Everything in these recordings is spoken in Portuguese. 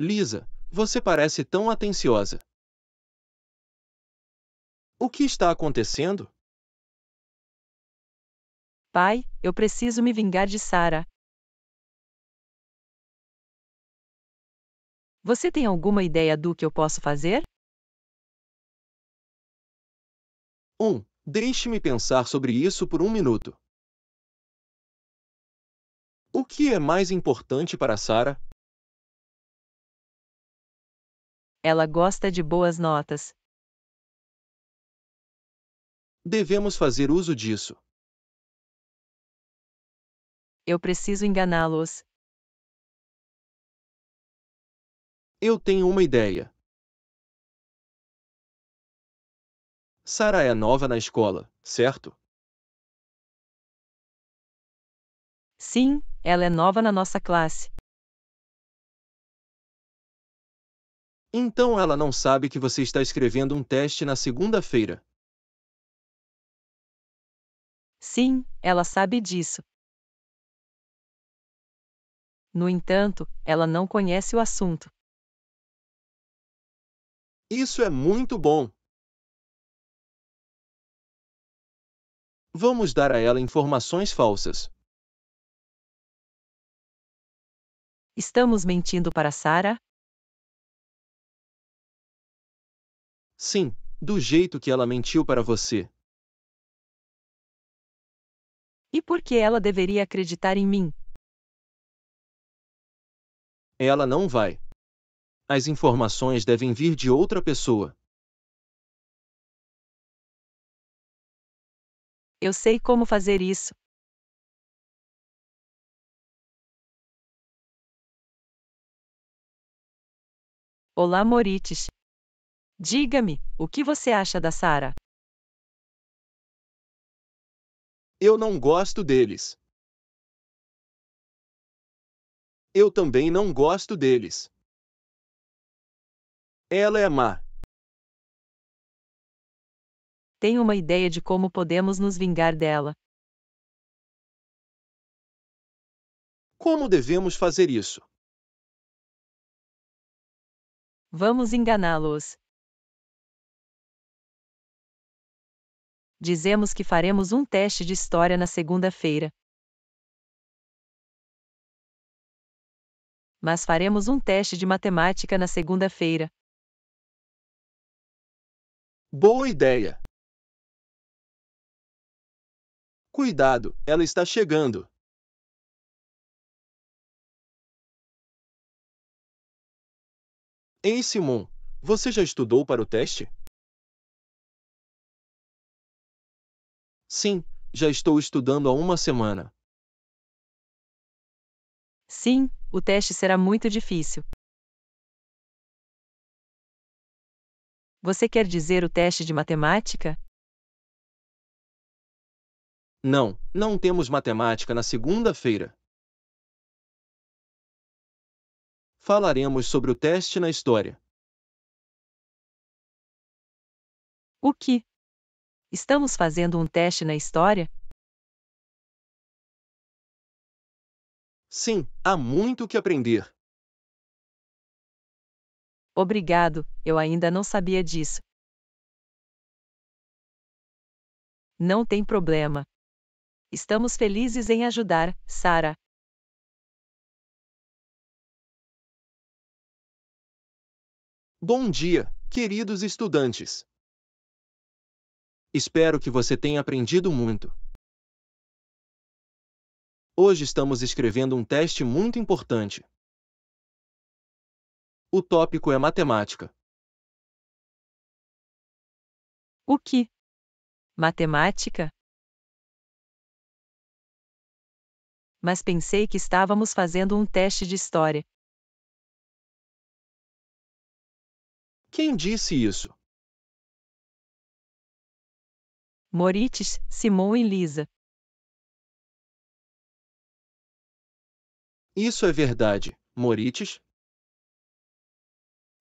Lisa, você parece tão atenciosa. O que está acontecendo? Pai, eu preciso me vingar de Sara. Você tem alguma ideia do que eu posso fazer? 1. Um, Deixe-me pensar sobre isso por um minuto. O que é mais importante para Sara? Ela gosta de boas notas. Devemos fazer uso disso. Eu preciso enganá-los. Eu tenho uma ideia. Sara é nova na escola, certo? Sim, ela é nova na nossa classe. Então ela não sabe que você está escrevendo um teste na segunda-feira. Sim, ela sabe disso. No entanto, ela não conhece o assunto. Isso é muito bom. Vamos dar a ela informações falsas. Estamos mentindo para Sara? Sim, do jeito que ela mentiu para você. E por que ela deveria acreditar em mim? Ela não vai. As informações devem vir de outra pessoa. Eu sei como fazer isso. Olá, Morites. Diga-me, o que você acha da Sara? Eu não gosto deles. Eu também não gosto deles. Ela é má. Tenho uma ideia de como podemos nos vingar dela. Como devemos fazer isso? Vamos enganá-los. Dizemos que faremos um teste de história na segunda-feira. Mas faremos um teste de matemática na segunda-feira. Boa ideia! Cuidado, ela está chegando. Ei, Simon, você já estudou para o teste? Sim, já estou estudando há uma semana. Sim, o teste será muito difícil. Você quer dizer o teste de matemática? Não, não temos matemática na segunda-feira. Falaremos sobre o teste na história. O que? Estamos fazendo um teste na história? Sim, há muito o que aprender. Obrigado, eu ainda não sabia disso. Não tem problema. Estamos felizes em ajudar, Sara. Bom dia, queridos estudantes. Espero que você tenha aprendido muito. Hoje estamos escrevendo um teste muito importante. O tópico é matemática. O que? Matemática? Mas pensei que estávamos fazendo um teste de história. Quem disse isso? Morites, Simon e Lisa. Isso é verdade, Morites?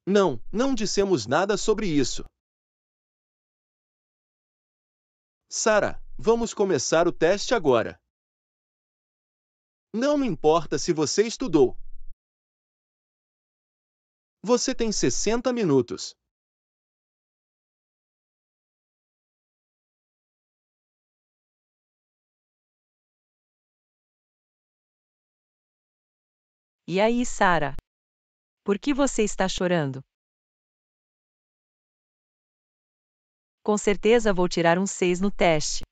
Não, não dissemos nada sobre isso. Sara, vamos começar o teste agora. Não me importa se você estudou. Você tem 60 minutos. E aí, Sara? Por que você está chorando? Com certeza vou tirar um 6 no teste.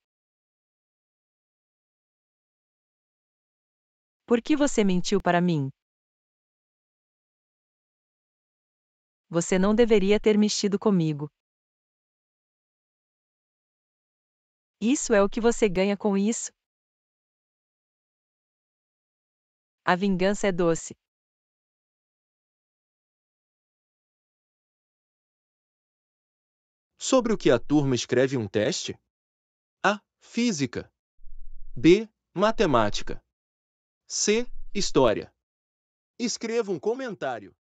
Por que você mentiu para mim? Você não deveria ter mexido comigo. Isso é o que você ganha com isso, A vingança é doce. Sobre o que a turma escreve um teste? A. Física. B. Matemática. C. História. Escreva um comentário.